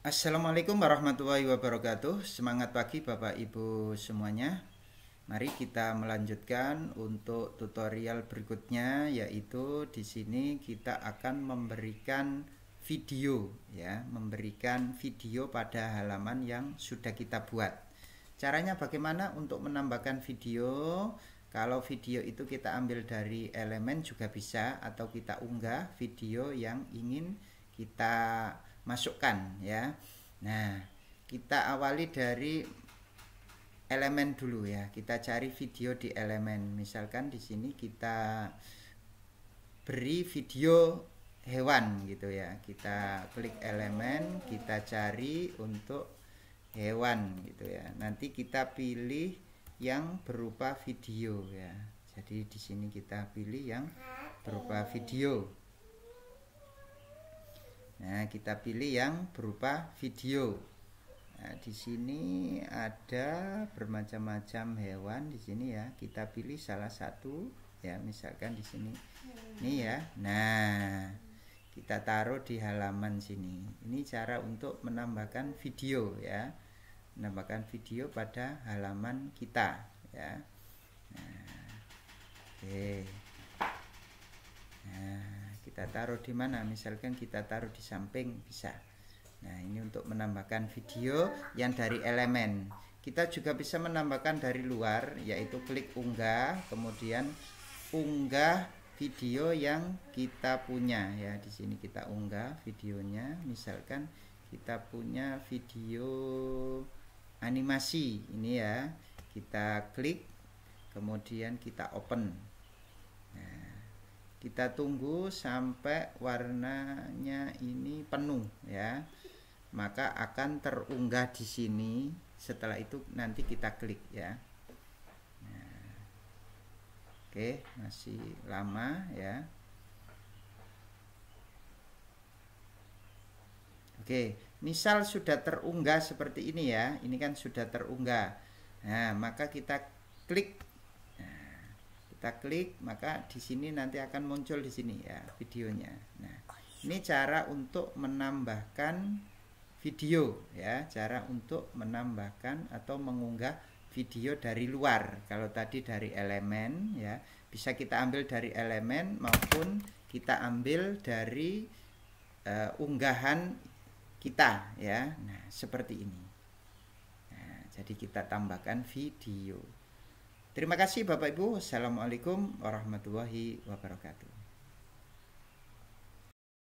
Assalamualaikum warahmatullahi wabarakatuh. Semangat pagi Bapak Ibu semuanya. Mari kita melanjutkan untuk tutorial berikutnya yaitu di sini kita akan memberikan video ya, memberikan video pada halaman yang sudah kita buat. Caranya bagaimana untuk menambahkan video? Kalau video itu kita ambil dari elemen juga bisa atau kita unggah video yang ingin kita masukkan ya. Nah, kita awali dari elemen dulu ya. Kita cari video di elemen. Misalkan di sini kita beri video hewan gitu ya. Kita klik elemen, kita cari untuk hewan gitu ya. Nanti kita pilih yang berupa video ya. Jadi di sini kita pilih yang berupa video. Nah, kita pilih yang berupa video. Nah, di sini ada bermacam-macam hewan di sini ya. Kita pilih salah satu ya, misalkan di sini. Ini ya. Nah, kita taruh di halaman sini. Ini cara untuk menambahkan video ya. Menambahkan video pada halaman kita ya. Nah, oke. Okay kita taruh di mana misalkan kita taruh di samping bisa nah ini untuk menambahkan video yang dari elemen kita juga bisa menambahkan dari luar yaitu klik unggah kemudian unggah video yang kita punya ya di sini kita unggah videonya misalkan kita punya video animasi ini ya kita klik kemudian kita open kita tunggu sampai warnanya ini penuh ya maka akan terunggah di sini setelah itu nanti kita klik ya oke masih lama ya oke misal sudah terunggah seperti ini ya ini kan sudah terunggah nah maka kita klik kita klik maka di sini nanti akan muncul di sini ya videonya nah ini cara untuk menambahkan video ya cara untuk menambahkan atau mengunggah video dari luar kalau tadi dari elemen ya bisa kita ambil dari elemen maupun kita ambil dari uh, unggahan kita ya nah seperti ini nah, jadi kita tambahkan video Terima kasih Bapak Ibu. Assalamualaikum warahmatullahi wabarakatuh.